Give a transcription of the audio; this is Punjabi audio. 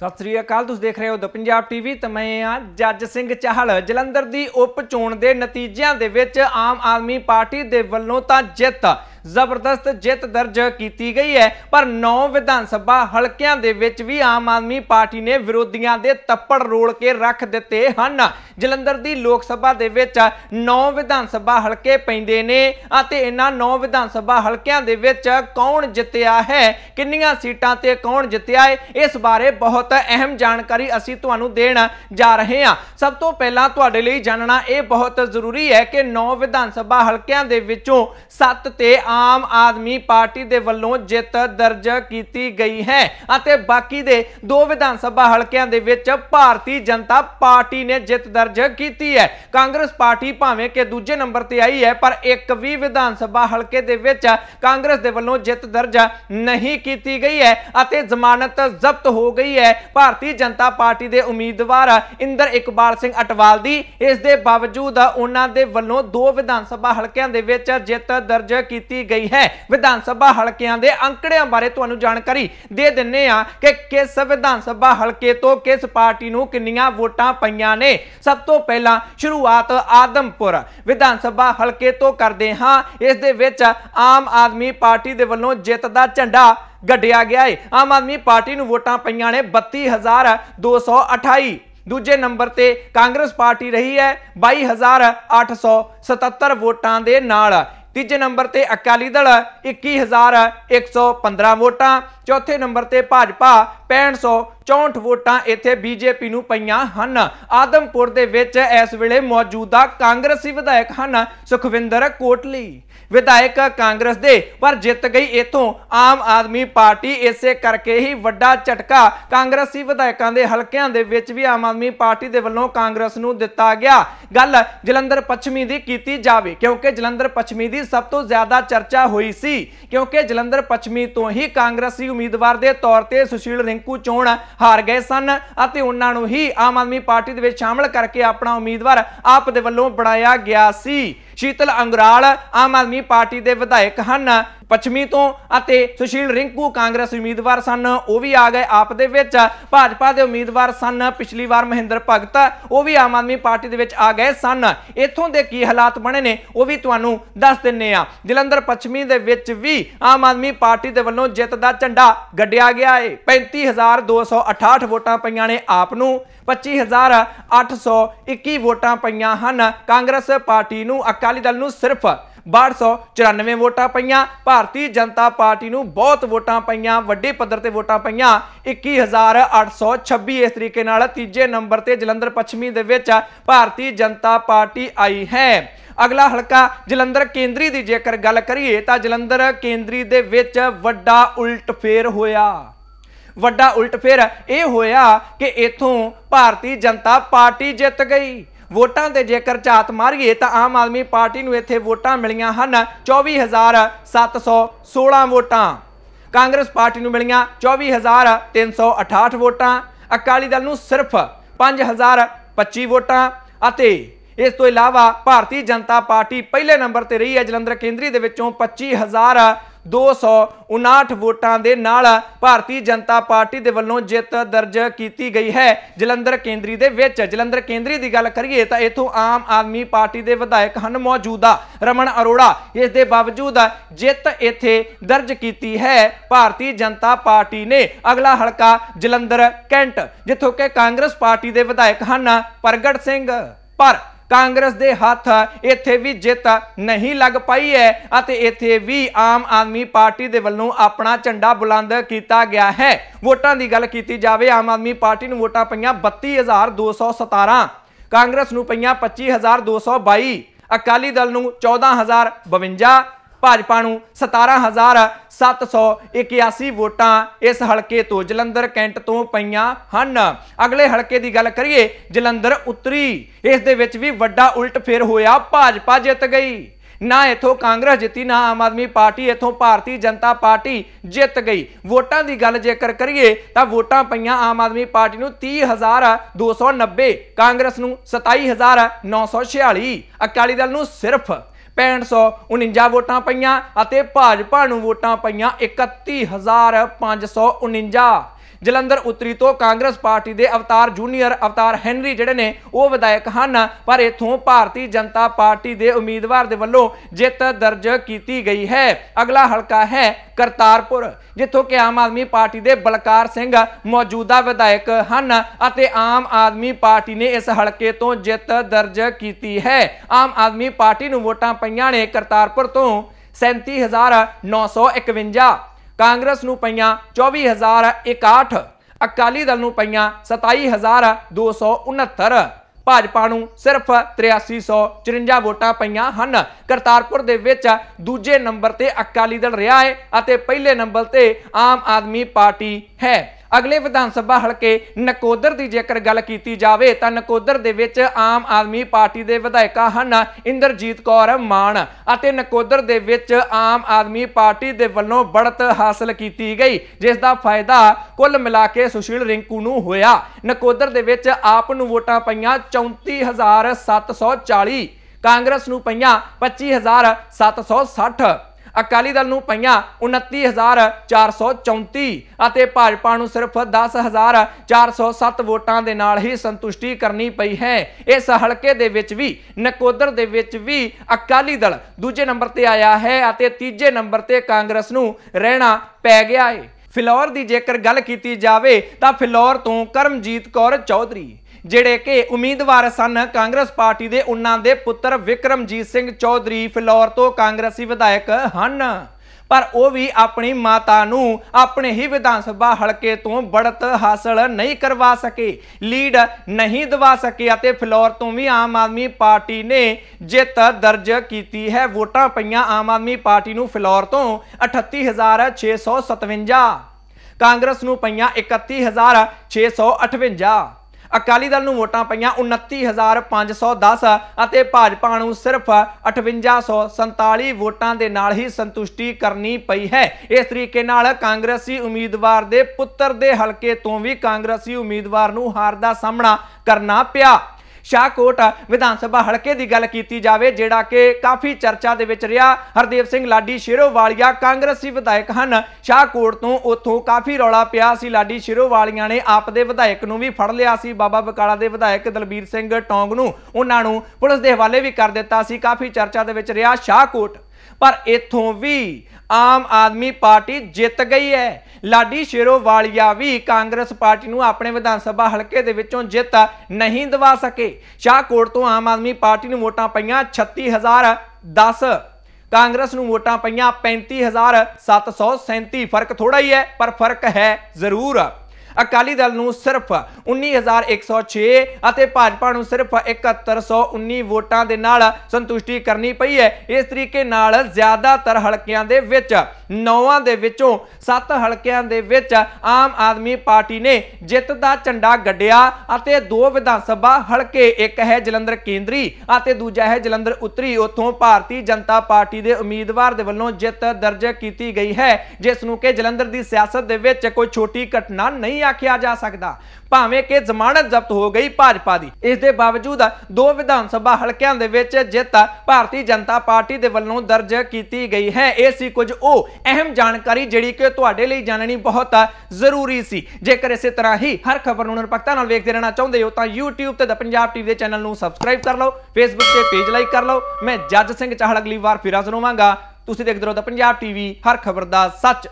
ਸਤਿ ਸ੍ਰੀ ਅਕਾਲ ਤੁਸੀਂ ਦੇਖ ਰਹੇ ਹੋ ਦ ਪੰਜਾਬ ਟੀਵੀ ਤੇ ਮੈਂ ਆ ਜੱਜ ਸਿੰਘ ਚਾਹਲ ਜਲੰਧਰ ਦੀ ਉਪ ਚੋਣ ਦੇ ਨਤੀਜਿਆਂ ਦੇ ਵਿੱਚ ਆਮ ਆਦਮੀ ਪਾਰਟੀ ਦੇ ਵੱਲੋਂ ਤਾਂ ਜਿੱਤ ਜ਼ਬਰਦਸਤ ਜਿੱਤ ਦਰਜ ਕੀਤੀ ਗਈ ਹੈ ਪਰ 9 ਵਿਧਾਨ ਸਭਾ ਹਲਕਿਆਂ ਦੇ ਵਿੱਚ ਵੀ ਆਮ ਆਦਮੀ ਪਾਰਟੀ ਨੇ ਵਿਰੋਧੀਆਂ ਦੇ ਤੱਪੜ ਰੋਲ ਕੇ ਰੱਖ ਦਿੱਤੇ ਹਨ ਜਲੰਧਰ ਦੀ ਲੋਕ ਸਭਾ ਦੇ ਵਿੱਚ 9 ਵਿਧਾਨ ਸਭਾ ਹਲਕੇ ਪੈਂਦੇ ਨੇ ਅਤੇ ਇਹਨਾਂ 9 ਵਿਧਾਨ ਸਭਾ ਹਲਕਿਆਂ ਦੇ ਵਿੱਚ ਕੌਣ ਜਿੱਤਿਆ ਹੈ ਕਿੰਨੀਆਂ ਸੀਟਾਂ ਤੇ ਕੌਣ ਜਿੱਤਿਆ ਹੈ ਇਸ ਬਾਰੇ ਬਹੁਤ ਅਹਿਮ ਜਾਣਕਾਰੀ ਅਸੀਂ ਤੁਹਾਨੂੰ ਦੇਣ ਜਾ ਰਹੇ ਹਾਂ ਸਭ ਤੋਂ ਪਹਿਲਾਂ ਤੁਹਾਡੇ ਲਈ ਜਾਣਨਾ ਇਹ ਬਹੁਤ ਜ਼ਰੂਰੀ ਹੈ ਕਿ 9 ਵਿਧਾਨ ਸਭਾ ਹਲਕਿਆਂ ਦੇ ਵਿੱਚੋਂ 7 ਤੇ ਆਮ ਆਦਮੀ ਪਾਰਟੀ ਦੇ ਵੱਲੋਂ ਜਿੱਤ ਦਰਜ ਕੀਤੀ ਗਈ ਹੈ ਅਤੇ ਬਾਕੀ ਦੇ ਦੋ ਵਿਧਾਨ ਸਭਾ ਹਲਕਿਆਂ ਦੇ ਵਿੱਚ ਭਾਰਤੀ ਜਨਤਾ ਪਾਰਟੀ ਨੇ ਜਿੱਤ ਦਰਜ ਕੀਤੀ ਹੈ ਕਾਂਗਰਸ ਪਾਰਟੀ ਭਾਵੇਂ ਕਿ ਦੂਜੇ ਨੰਬਰ ਤੇ ਆਈ ਹੈ ਪਰ ਇੱਕ ਵੀ ਵਿਧਾਨ ਸਭਾ ਹਲਕੇ ਦੇ ਵਿੱਚ ਕਾਂਗਰਸ ਦੇ ਵੱਲੋਂ ਜਿੱਤ ਦਰਜ ਨਹੀਂ ਕੀਤੀ ਗਈ ਹੈ ਅਤੇ ਜ਼ਮਾਨਤ ਜ਼ਬਤ ਹੋ ਗਈ ਹੈ ਭਾਰਤੀ ਜਨਤਾ ਪਾਰਟੀ ਦੇ ਉਮੀਦਵਾਰ ਇੰਦਰ ਇਕਬਾਲ ਸਿੰਘ ਅਟਵਾਲ ਦੀ ਇਸ ਦੇ ਬਾਵਜੂਦ ਉਹਨਾਂ ਦੇ ਵੱਲੋਂ ਦੋ ਵਿਧਾਨ ਸਭਾ ਹਲਕਿਆਂ ਦੇ ਵਿੱਚ ਜਿੱਤ ਦਰਜ ਕੀਤੀ ਗਈ ਹੈ ਵਿਧਾਨ ਸਭਾ ਹਲਕਿਆਂ ਦੇ ਅੰਕੜਿਆਂ ਬਾਰੇ ਤੁਹਾਨੂੰ ਜਾਣਕਾਰੀ ਦੇ ਦਿੰਨੇ ਆ ਕਿ ਕਿਸ ਵਿਧਾਨ ਸਭਾ ਹਲਕੇ ਤੋਂ ਕਿਸ ਪਾਰਟੀ ਨੂੰ ਕਿੰਨੀਆਂ ਵੋਟਾਂ ਪਈਆਂ ਨੇ ਸਭ ਤੋਂ ਪਹਿਲਾਂ ਸ਼ੁਰੂਆਤ ਆਦਮਪੁਰ ਵਿਧਾਨ ਸਭਾ ਹਲਕੇ ਤੋਂ ਕਰਦੇ ਹਾਂ ਇਸ ਦੇ ਵਿੱਚ ਆਮ ਆਦਮੀ ਪਾਰਟੀ ਦੇ ਵੱਲੋਂ ਜਿੱਤ ਦਾ ਝੰਡਾ ਗੱਡਿਆ ਗਿਆ ਹੈ ਆਮ ਆਦਮੀ ਪਾਰਟੀ ਨੂੰ ਵੋਟਾਂ ਪਈਆਂ ਨੇ 32228 ਦੂਜੇ ਨੰਬਰ ਤੇ ਕਾਂਗਰਸ ਪਾਰਟੀ ਰਹੀ ਹੈ 22877 ਵੋਟਾਂ ਦੇ ਨਾਲ ਤੀਜੇ ਨੰਬਰ ਤੇ ਅਕਾਲੀ ਦਲ 21115 ਵੋਟਾਂ ਚੌਥੇ ਨੰਬਰ ਤੇ ਭਾਜਪਾ 6564 ਵੋਟਾਂ ਇੱਥੇ ਬੀਜੇਪੀ ਨੂੰ ਪਈਆਂ ਹਨ ਆਦਮਪੁਰ ਦੇ ਵਿੱਚ ਇਸ ਵੇਲੇ ਮੌਜੂਦਾ ਕਾਂਗਰਸੀ ਵਿਧਾਇਕ ਹਨ ਸੁਖਵਿੰਦਰ ਕੋਟਲੀ ਵਿਧਾਇਕ ਕਾਂਗਰਸ ਦੇ ਪਰ ਜਿੱਤ ਗਈ ਇਥੋਂ ਆਮ ਆਦਮੀ ਪਾਰਟੀ ਇਸੇ ਕਰਕੇ ਹੀ ਵੱਡਾ ਝਟਕਾ ਕਾਂਗਰਸੀ ਵਿਧਾਇਕਾਂ ਦੇ ਹਲਕਿਆਂ ਦੇ ਵਿੱਚ ਵੀ ਆਮ ਆਦਮੀ ਪਾਰਟੀ ਦੇ ਵੱਲੋਂ ਕਾਂਗਰਸ ਨੂੰ ਦਿੱਤਾ ਗਿਆ ਗੱਲ ਜਲੰਧਰ ਪੱਛਮੀ ਦੀ ਕੀਤੀ ਜਾਵੇ ਕਿਉਂਕਿ ਜਲੰਧਰ ਪੱਛਮੀ ਦੀ ਸਭ ਤੋਂ ਜ਼ਿਆਦਾ ਚਰਚਾ ਹੋਈ ਸੀ ਕਿਉਂਕਿ ਜਲੰਧਰ ਪੱਛਮੀ ਤੋਂ ਹੀ ਕਾਂਗਰਸੀ ਉਮੀਦਵਾਰ ਦੇ ਤੌਰ ਤੇ ਸੁਸ਼ੀਲ ਰਿੰਕੂ ਚੋਣ ਹਾਰ ਗਏ ਸਨ ਅਤੇ ਉਹਨਾਂ ਨੂੰ ਹੀ ਆਮ ਆਦਮੀ ਪਾਰਟੀ ਦੇ ਵਿੱਚ ਸ਼ਾਮਲ ਕਰਕੇ ਆਪਣਾ ਉਮੀਦਵਾਰ ਆਪ ਦੇ ਵੱਲੋਂ ਬਣਾਇਆ ਗਿਆ ਸੀ ਸ਼ੀਤਲ ਅੰਗਰਾਲ ਆਮ ਆਦਮੀ ਪਾਰਟੀ ਦੇ ਵਿਧਾਇਕ ਹਨ ਪੱਛਮੀ ਤੋਂ ਅਤੇ ਸੁਸ਼ੀਲ ਰਿੰਕੂ ਕਾਂਗਰਸ ਉਮੀਦਵਾਰ ਸਨ ਉਹ ਵੀ ਆ ਗਏ ਆਪ ਦੇ ਵਿੱਚ ਭਾਜਪਾ ਦੇ ਉਮੀਦਵਾਰ ਸਨ ਪਿਛਲੀ ਵਾਰ ਮਹਿੰਦਰ ਭਗਤ ਉਹ ਵੀ ਆਮ ਆਦਮੀ ਪਾਰਟੀ ਦੇ ਵਿੱਚ ਆ ਗਏ ਸਨ ਇੱਥੋਂ ਦੇ ਕੀ ਹਾਲਾਤ ਬਣੇ ਨੇ ਉਹ ਵੀ ਤੁਹਾਨੂੰ ਦੱਸ ਦਿੰਨੇ ਆ ਜਲੰਧਰ ਪੱਛਮੀ ਦੇ ਵਿੱਚ ਵੀ ਆਮ ਆਦਮੀ ਪਾਰਟੀ ਦੇ ਵੱਲੋਂ ਜਿੱਤ ਦਾ ਝੰਡਾ ਗੱਡਿਆ ਗਿਆ ਏ 35268 ਵੋਟਾਂ ਪਈਆਂ ਨੇ ਆਪ ਨੂੰ 25821 ਵੋਟਾਂ ਪਈਆਂ ਹਨ ਕਾਂਗਰਸ ਪਾਰਟੀ ਨੂੰ ਅਕਾਲੀ ਦਲ ਨੂੰ ਸਿਰਫ 1294 ਵੋਟਾਂ ਪਈਆਂ ਭਾਰਤੀ ਜਨਤਾ ਪਾਰਟੀ ਨੂੰ ਬਹੁਤ ਵੋਟਾਂ ਪਈਆਂ ਵੱਡੇ ਪੱਧਰ ਤੇ ਵੋਟਾਂ ਪਈਆਂ 21826 ਇਸ ਤਰੀਕੇ ਨਾਲ ਤੀਜੇ ਨੰਬਰ ਤੇ ਜਲੰਧਰ ਪੱਛਮੀ ਦੇ ਵਿੱਚ ਭਾਰਤੀ ਜਨਤਾ ਪਾਰਟੀ ਆਈ ਹੈ ਅਗਲਾ ਹਲਕਾ ਜਲੰਧਰ ਕੇਂਦਰੀ ਦੀ ਜੇਕਰ ਗੱਲ ਕਰੀਏ ਤਾਂ ਜਲੰਧਰ ਕੇਂਦਰੀ ਦੇ ਵਿੱਚ ਵੱਡਾ ਉਲਟਫੇਰ ਹੋਇਆ ਵੱਡਾ ਉਲਟ ਫੇਰ ਇਹ ਹੋਇਆ ਕਿ ਇਥੋਂ ਭਾਰਤੀ ਜਨਤਾ ਪਾਰਟੀ ਜਿੱਤ ਗਈ ਵੋਟਾਂ ਦੇ ਜੇਕਰ ਝਾਤ ਮਾਰੀਏ ਤਾਂ ਆਮ ਆਦਮੀ ਪਾਰਟੀ ਨੂੰ ਇੱਥੇ ਵੋਟਾਂ ਮਿਲੀਆਂ ਹਨ 24716 ਵੋਟਾਂ ਕਾਂਗਰਸ ਪਾਰਟੀ ਨੂੰ ਮਿਲੀਆਂ 24368 ਵੋਟਾਂ ਅਕਾਲੀ ਦਲ ਨੂੰ ਸਿਰਫ 5025 ਵੋਟਾਂ ਅਤੇ ਇਸ ਤੋਂ ਇਲਾਵਾ ਭਾਰਤੀ ਜਨਤਾ ਪਾਰਟੀ ਪਹਿਲੇ ਨੰਬਰ ਤੇ ਰਹੀ ਹੈ ਜਲੰਧਰ ਕੇਂਦਰੀ ਦੇ ਵਿੱਚੋਂ 25000 259 ਵੋਟਾਂ ਦੇ ਨਾਲ ਭਾਰਤੀ ਜਨਤਾ ਪਾਰਟੀ ਦੇ ਵੱਲੋਂ ਜਿੱਤ ਦਰਜ ਕੀਤੀ ਗਈ ਹੈ ਜਲੰਧਰ ਕੇਂਦਰੀ ਦੇ ਵਿੱਚ ਜਲੰਧਰ ਕੇਂਦਰੀ ਦੀ ਗੱਲ ਕਰੀਏ ਤਾਂ ਇਥੋਂ ਆਮ ਆਦਮੀ ਪਾਰਟੀ ਦੇ ਵਿਧਾਇਕ ਹਨ ਮੌਜੂਦਾ ਰਮਨ ਅਰੋੜਾ ਇਸ ਦੇ ਬਾਵਜੂਦ ਜਿੱਤ ਇੱਥੇ ਦਰਜ ਕੀਤੀ ਹੈ ਭਾਰਤੀ ਜਨਤਾ ਪਾਰਟੀ ਨੇ ਅਗਲਾ ਹਲਕਾ ਜਲੰਧਰ ਕੈਂਟ ਜਿੱਥੋਂ ਕਿ ਕਾਂਗਰਸ ਪਾਰਟੀ ਦੇ ਵਿਧਾਇਕ ਹਨ ਪ੍ਰਗਟ ਸਿੰਘ ਪਰ ਕਾਂਗਰਸ ਦੇ ਹੱਥ ਇੱਥੇ ਵੀ ਜਿੱਤ ਨਹੀਂ ਲੱਗ ਪਈ ਹੈ ਅਤੇ ਇੱਥੇ ਵੀ ਆਮ ਆਦਮੀ ਪਾਰਟੀ ਦੇ ਵੱਲੋਂ ਆਪਣਾ ਝੰਡਾ ਬੁਲੰਦ ਕੀਤਾ ਗਿਆ ਹੈ ਵੋਟਾਂ ਦੀ ਗੱਲ ਕੀਤੀ ਜਾਵੇ ਆਮ ਆਦਮੀ ਪਾਰਟੀ ਨੂੰ ਵੋਟਾਂ ਪਈਆਂ 32217 ਕਾਂਗਰਸ ਨੂੰ ਪਈਆਂ 25222 ਅਕਾਲੀ ਦਲ ਨੂੰ 14052 ਭਾਜਪਾ ਨੂੰ 17781 ਵੋਟਾਂ ਇਸ ਹਲਕੇ ਤੋਂ ਜਲੰਧਰ ਕੈਂਟ ਤੋਂ ਪਈਆਂ ਹਨ ਅਗਲੇ ਹਲਕੇ ਦੀ ਗੱਲ ਕਰੀਏ ਜਲੰਧਰ ਉੱਤਰੀ ਇਸ ਦੇ ਵਿੱਚ ਵੀ ਵੱਡਾ ਉਲਟ ਫੇਰ ਹੋਇਆ ਭਾਜਪਾ ਜਿੱਤ ਗਈ ਨਾ ਇਥੋਂ ਕਾਂਗਰਸ ਜਿੱਤੀ ਨਾ ਆਮ ਆਦਮੀ ਪਾਰਟੀ ਇਥੋਂ ਭਾਰਤੀ ਜਨਤਾ ਪਾਰਟੀ ਜਿੱਤ ਗਈ ਵੋਟਾਂ ਦੀ ਗੱਲ ਜੇਕਰ ਕਰੀਏ ਤਾਂ ਵੋਟਾਂ ਪਈਆਂ ਆਮ ਆਦਮੀ ਪਾਰਟੀ ਨੂੰ 30290 ਕਾਂਗਰਸ ਨੂੰ 27946 ਅਕਾਲੀ ਦਲ ਨੂੰ ਸਿਰਫ 6549 ਵੋਟਾਂ ਪਈਆਂ ਅਤੇ ਭਾਜਪਾ ਨੂੰ ਵੋਟਾਂ ਪਈਆਂ 31549 ਜਲੰਧਰ ਉਤਰੀ ਤੋਂ ਕਾਂਗਰਸ ਪਾਰਟੀ ਦੇ ਅਵਤਾਰ ਜੂਨੀਅਰ ਅਵਤਾਰ ਹੈਨਰੀ ਜਿਹੜੇ ਨੇ ਉਹ ਵਿਧਾਇਕ ਹਨ ਪਰ ਇਥੋਂ ਭਾਰਤੀ ਜਨਤਾ ਪਾਰਟੀ ਦੇ ਉਮੀਦਵਾਰ ਦੇ ਵੱਲੋਂ ਜਿੱਤ ਦਰਜ ਕੀਤੀ ਗਈ ਹੈ ਅਗਲਾ ਹਲਕਾ ਹੈ ਕਰਤਾਰਪੁਰ ਜਿੱਥੋਂ ਕਿ ਆਮ ਆਦਮੀ ਪਾਰਟੀ ਦੇ ਬਲਕਾਰ ਸਿੰਘ ਮੌਜੂਦਾ ਵਿਧਾਇਕ ਹਨ ਅਤੇ ਆਮ ਆਦਮੀ ਪਾਰਟੀ ਨੇ ਇਸ ਹਲਕੇ ਤੋਂ ਜਿੱਤ ਦਰਜ ਕੀਤੀ ਹੈ ਆਮ ਆਦਮੀ ਪਾਰਟੀ ਨੂੰ ਵੋਟਾਂ ਪਈਆਂ ਨੇ ਕਰਤਾਰਪੁਰ ਤੋਂ 37951 ਕਾਂਗਰਸ ਨੂੰ ਪਈਆਂ 24061 ਅਕਾਲੀ ਦਲ ਨੂੰ ਪਈਆਂ 27269 ਭਾਜਪਾ ਨੂੰ ਸਿਰਫ 8354 ਵੋਟਾਂ ਪਈਆਂ ਹਨ ਕਰਤਾਰਪੁਰ ਦੇ ਵਿੱਚ ਦੂਜੇ ਨੰਬਰ ਤੇ ਅਕਾਲੀ ਦਲ ਰਿਹਾ ਹੈ ਅਤੇ ਪਹਿਲੇ ਨੰਬਰ ਤੇ ਆਮ ਆਦਮੀ ਪਾਰਟੀ ਹੈ ਅਗਲੇ ਵਿਧਾਨ ਸਭਾ ਹਲਕੇ ਨਕੋਦਰ ਦੀ ਜੇਕਰ ਗੱਲ ਕੀਤੀ ਜਾਵੇ ਤਾਂ ਨਕੋਦਰ ਦੇ ਵਿੱਚ ਆਮ ਆਦਮੀ ਪਾਰਟੀ ਦੇ ਵਿਧਾਇਕਾ ਹਨ ਇੰਦਰਜੀਤ ਕੌਰ ਮਾਨ ਅਤੇ ਨਕੋਦਰ ਦੇ ਵਿੱਚ ਆਮ ਆਦਮੀ ਪਾਰਟੀ ਦੇ ਵੱਲੋਂ ਬੜਤ ਹਾਸਲ ਕੀਤੀ ਗਈ ਜਿਸ ਦਾ ਫਾਇਦਾ ਕੁੱਲ ਮਿਲਾ ਕੇ ਸੁਸ਼ੀਲ ਰਿੰਕੂ ਨੂੰ ਹੋਇਆ ਨਕੋਦਰ ਦੇ ਵਿੱਚ ਆਪ ਨੂੰ ਵੋਟਾਂ ਪਈਆਂ 34740 ਕਾਂਗਰਸ ਨੂੰ ਪਈਆਂ 25760 ਅਕਾਲੀ ਦਲ ਨੂੰ ਪਈਆਂ 29434 ਅਤੇ ਭਾਜਪਾ ਨੂੰ ਸਿਰਫ 10407 ਵੋਟਾਂ ਦੇ ਨਾਲ ਹੀ ਸੰਤੁਸ਼ਟੀ ਕਰਨੀ ਪਈ ਹੈ ਇਸ ਹਲਕੇ ਦੇ ਵਿੱਚ ਵੀ ਨਕੋਦਰ ਦੇ ਵਿੱਚ ਵੀ ਅਕਾਲੀ ਦਲ ਦੂਜੇ ਨੰਬਰ ਤੇ ਆਇਆ ਹੈ ਅਤੇ ਤੀਜੇ ਨੰਬਰ ਤੇ ਕਾਂਗਰਸ ਨੂੰ ਰਹਿਣਾ ਪੈ ਗਿਆ ਹੈ ਫਿਲੌਰ ਦੀ ਜੇਕਰ ਗੱਲ ਕੀਤੀ ਜਾਵੇ ਤਾਂ ਫਿਲੌਰ ਤੋਂ ਕਰਮਜੀਤ ਕੌਰ ਚੌਧਰੀ ਜਿਹੜੇ ਕਿ ਉਮੀਦਵਾਰ ਸਨ ਕਾਂਗਰਸ ਪਾਰਟੀ ਦੇ ਉਹਨਾਂ ਦੇ ਪੁੱਤਰ ਵਿਕਰਮਜੀਤ ਸਿੰਘ ਚੌਧਰੀ ਫਿਲੌਰ ਤੋਂ ਕਾਂਗਰਸੀ ਵਿਧਾਇਕ ਹਨ ਪਰ ਉਹ ਵੀ ਆਪਣੀ ਮਾਤਾ ਨੂੰ ਆਪਣੇ ਹੀ ਵਿਧਾਨ ਸਭਾ ਹਲਕੇ ਤੋਂ ਬੜਤ ਹਾਸਲ ਨਹੀਂ ਕਰਵਾ ਸਕੇ ਲੀਡ ਨਹੀਂ ਦਿਵਾ ਸਕੇ ਅਤੇ ਫਲੋਰ ਤੋਂ ਵੀ ਆਮ ਆਦਮੀ ਪਾਰਟੀ ਨੇ ਜਿੱਤ ਦਰਜ ਕੀਤੀ ਹੈ ਵੋਟਾਂ ਪਈਆਂ ਆਮ ਆਦਮੀ ਪਾਰਟੀ ਨੂੰ ਫਲੋਰ ਤੋਂ 38657 ਕਾਂਗਰਸ ਨੂੰ ਪਈਆਂ 31658 ਅਕਾਲੀ ਦਲ ਨੂੰ ਵੋਟਾਂ ਪਈਆਂ 29510 ਅਤੇ ਭਾਜਪਾ ਨੂੰ ਸਿਰਫ 5847 ਵੋਟਾਂ ਦੇ ਨਾਲ ਹੀ ਸੰਤੁਸ਼ਟੀ ਕਰਨੀ ਪਈ ਹੈ ਇਸ ਤਰੀਕੇ ਨਾਲ ਕਾਂਗਰਸੀ ਉਮੀਦਵਾਰ ਦੇ ਪੁੱਤਰ ਦੇ ਹਲਕੇ ਤੋਂ ਵੀ ਕਾਂਗਰਸੀ ਉਮੀਦਵਾਰ ਨੂੰ ਹਾਰ ਦਾ ਸਾਹਮਣਾ ਕਰਨਾ ਪਿਆ ਸ਼ਾਹਕੋਟ ਵਿਧਾਨ ਸਭਾ ਹਲਕੇ ਦੀ ਗੱਲ ਕੀਤੀ ਜਾਵੇ ਜਿਹੜਾ ਕਿ ਕਾਫੀ ਚਰਚਾ ਦੇ ਵਿੱਚ ਰਿਹਾ ਹਰਦੇਵ ਸਿੰਘ ਲਾਡੀ ਸ਼ੇਰੋਵਾਲੀਆ ਕਾਂਗਰਸੀ ਵਿਧਾਇਕ ਹਨ ਸ਼ਾਹਕੋਟ ਤੋਂ ਉੱਥੋਂ ਕਾਫੀ ਰੌਲਾ ਪਿਆ ਸੀ ਲਾਡੀ ਸ਼ੇਰੋਵਾਲੀਆਂ ਨੇ ਆਪ ਦੇ ਵਿਧਾਇਕ ਨੂੰ ਵੀ ਫੜ ਲਿਆ ਸੀ ਬਾਬਾ ਬਕਾਲਾ ਦੇ ਵਿਧਾਇਕ ਦਲਬੀਰ ਸਿੰਘ ਟੌਂਗ ਨੂੰ ਉਹਨਾਂ ਨੂੰ ਪੁਲਿਸ ਦੇ ਹਵਾਲੇ ਵੀ ਕਰ ਦਿੱਤਾ ਸੀ ਕਾਫੀ ਚਰਚਾ ਦੇ ਵਿੱਚ ਰਿਹਾ ਸ਼ਾਹਕੋਟ ਪਰ ਇਥੋਂ ਵੀ ਆਮ ਆਦਮੀ ਪਾਰਟੀ ਜਿੱਤ ਗਈ ਹੈ ਲਾਡੀ ਸ਼ੇਰੋਵਾਲੀਆ ਵੀ ਕਾਂਗਰਸ ਪਾਰਟੀ ਨੂੰ ਆਪਣੇ ਵਿਧਾਨ ਸਭਾ ਹਲਕੇ ਦੇ ਵਿੱਚੋਂ ਜਿੱਤ ਨਹੀਂ ਦਿਵਾ ਸਕੇ ਸ਼ਾਹਕੋਟ ਤੋਂ ਆਮ ਆਦਮੀ ਪਾਰਟੀ ਨੂੰ ਵੋਟਾਂ ਪਈਆਂ 36010 ਕਾਂਗਰਸ ਨੂੰ ਵੋਟਾਂ ਪਈਆਂ 35737 ਫਰਕ ਥੋੜਾ ਹੀ ਹੈ ਪਰ ਫਰਕ ਹੈ ਜ਼ਰੂਰ ਅਕਾਲੀ ਦਲ ਨੂੰ ਸਿਰਫ 19106 ਅਤੇ ਭਾਜਪਾ ਨੂੰ ਸਿਰਫ 7119 ਵੋਟਾਂ ਦੇ ਨਾਲ ਸੰਤੁਸ਼ਟੀ ਕਰਨੀ ਪਈ ਹੈ ਇਸ ਤਰੀਕੇ ਨਾਲ ਜ਼ਿਆਦਾਤਰ ਹਲਕਿਆਂ ਦੇ ਵਿੱਚ ਨੌਵਾਂ ਦੇ ਵਿੱਚੋਂ ਸੱਤ ਹਲਕਿਆਂ ਦੇ ਵਿੱਚ ਆਮ ਆਦਮੀ ਪਾਰਟੀ ਨੇ ਜਿੱਤ ਦਾ ਝੰਡਾ ਗੱਡਿਆ ਅਤੇ ਦੋ ਵਿਧਾਨ ਸਭਾ ਹਲਕੇ ਇੱਕ ਹੈ ਜਲੰਧਰ ਕੇਂਦਰੀ ਅਤੇ ਦੂਜਾ ਹੈ ਜਲੰਧਰ ਉੱਤਰੀ ਉੱਥੋਂ ਭਾਰਤੀ ਜਨਤਾ ਪਾਰਟੀ ਦੇ ਉਮੀਦਵਾਰ ਦੇ ਵੱਲੋਂ ਜਿੱਤ ਦਰਜ ਕੀਤੀ ਗਈ ਹੈ ਜਿਸ ਨੂੰ ਕਿ ਜਲੰਧਰ ਦੀ ਸਿਆਸਤ ਦੇ ਵਿੱਚ ਕੋਈ ਛੋਟੀ ਘਟਨਾ ਨਹੀਂ ਆਖਿਆ ਜਾ ਸਕਦਾ ਭਾਵੇਂ ਕਿ ਜ਼ਮਾਨਤ ਜ਼ਬਤ ਹੋ ਗਈ ਭਾਜਪਾ ਦੀ ਇਸ ਦੇ ਬਾਵਜੂਦ ਦੋ ਵਿਧਾਨ ਸਭਾ ਹਲਕਿਆਂ ਦੇ ਵਿੱਚ ਜਿੱਤ ਭਾਰਤੀ ਜਨਤਾ ਪਾਰਟੀ ਦੇ ਵੱਲੋਂ ਦਰਜ ਕੀਤੀ ਗਈ ਹੈ ਇਹ ਸੀ ਕੁਝ ਉਹ ਅਹਿਮ ਜਾਣਕਾਰੀ ਜਿਹੜੀ ਕਿ ਤੁਹਾਡੇ ਲਈ ਜਾਣਨੀ ਬਹੁਤ ਜ਼ਰੂਰੀ ਸੀ ਜੇਕਰ ਇਸੇ ਤਰ੍ਹਾਂ ਹੀ ਹਰ ਖਬਰ ਨੂੰ ਨਿਰਪੱਖਤਾ ਨਾਲ ਵੇਖਦੇ ਰਹਿਣਾ ਚਾਹੁੰਦੇ ਹੋ ਤਾਂ YouTube ਤੇ ਦਾ ਪੰਜਾਬ ਟੀਵੀ ਦੇ ਚੈਨਲ ਨੂੰ ਸਬਸਕ੍ਰਾਈਬ ਕਰ ਲਓ Facebook ਤੇ ਪੇਜ ਲਾਈਕ ਕਰ ਲਓ ਮੈਂ ਜੱਜ ਸਿੰਘ ਚਾਹਲ ਅਗਲੀ ਵਾਰ ਫਿਰ ਹਾਜ਼ਰ ਹੋਵਾਂਗਾ ਤੁਸੀਂ ਦੇਖਦੇ ਰਹੋ ਦਾ ਪੰਜਾਬ ਟੀਵੀ ਹਰ ਖਬਰ ਦਾ ਸੱਚ